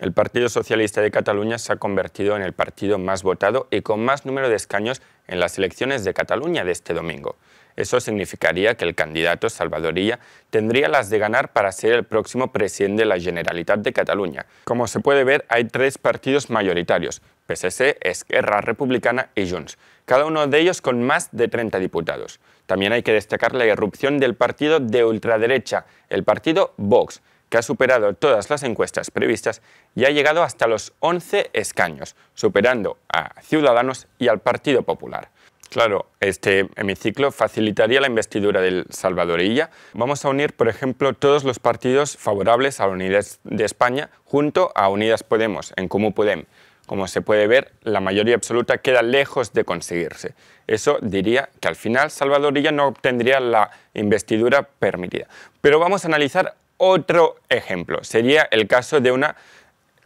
el Partido Socialista de Cataluña se ha convertido en el partido más votado y con más número de escaños en las elecciones de Cataluña de este domingo. Eso significaría que el candidato Salvadoría tendría las de ganar para ser el próximo presidente de la Generalitat de Cataluña. Como se puede ver, hay tres partidos mayoritarios, PSC, Esquerra Republicana y Junts, cada uno de ellos con más de 30 diputados. También hay que destacar la irrupción del partido de ultraderecha, el partido Vox, que ha superado todas las encuestas previstas y ha llegado hasta los 11 escaños, superando a Ciudadanos y al Partido Popular. Claro, este hemiciclo facilitaría la investidura del Salvadorilla. Vamos a unir, por ejemplo, todos los partidos favorables a la unidad de España junto a Unidas Podemos en Comú Podem. Como se puede ver, la mayoría absoluta queda lejos de conseguirse. Eso diría que al final Salvadorilla no obtendría la investidura permitida. Pero vamos a analizar otro ejemplo sería el caso de una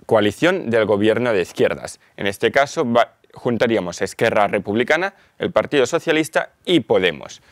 coalición del gobierno de izquierdas. En este caso juntaríamos Esquerra Republicana, el Partido Socialista y Podemos.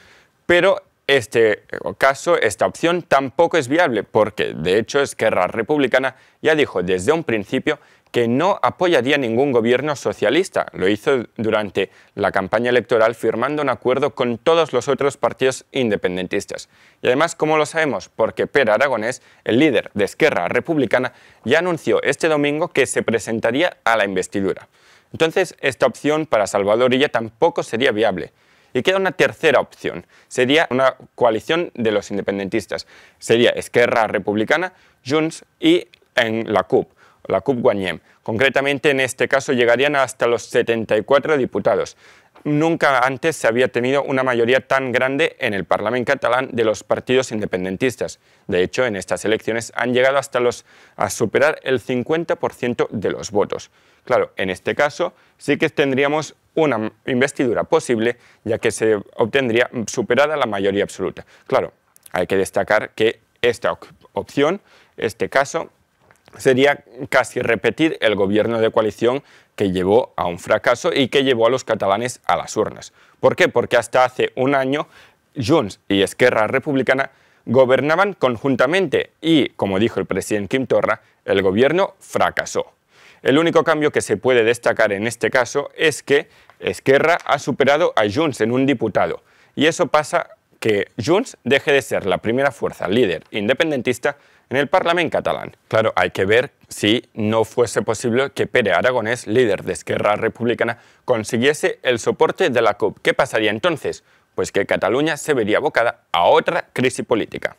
Pero este eh, caso, esta opción tampoco es viable, porque de hecho Esquerra Republicana ya dijo desde un principio que no apoyaría ningún gobierno socialista. Lo hizo durante la campaña electoral firmando un acuerdo con todos los otros partidos independentistas. Y además, como lo sabemos? Porque Per Aragonés, el líder de Esquerra Republicana, ya anunció este domingo que se presentaría a la investidura. Entonces, esta opción para Salvador Illa tampoco sería viable. Y queda una tercera opción, sería una coalición de los independentistas. Sería Esquerra Republicana, Junts y en la CUP, la CUP Guanyem. Concretamente, en este caso, llegarían hasta los 74 diputados. Nunca antes se había tenido una mayoría tan grande en el Parlamento catalán de los partidos independentistas. De hecho, en estas elecciones han llegado hasta los, a superar el 50% de los votos. Claro, en este caso sí que tendríamos una investidura posible, ya que se obtendría superada la mayoría absoluta. Claro, hay que destacar que esta opción, este caso, sería casi repetir el gobierno de coalición que llevó a un fracaso y que llevó a los catalanes a las urnas. ¿Por qué? Porque hasta hace un año Junts y Esquerra Republicana gobernaban conjuntamente y, como dijo el presidente Quim Torra, el gobierno fracasó. El único cambio que se puede destacar en este caso es que Esquerra ha superado a Junts en un diputado y eso pasa que Junts deje de ser la primera fuerza líder independentista en el Parlamento catalán. Claro, hay que ver si no fuese posible que Pere Aragonés, líder de Esquerra Republicana, consiguiese el soporte de la CUP. ¿Qué pasaría entonces? Pues que Cataluña se vería abocada a otra crisis política.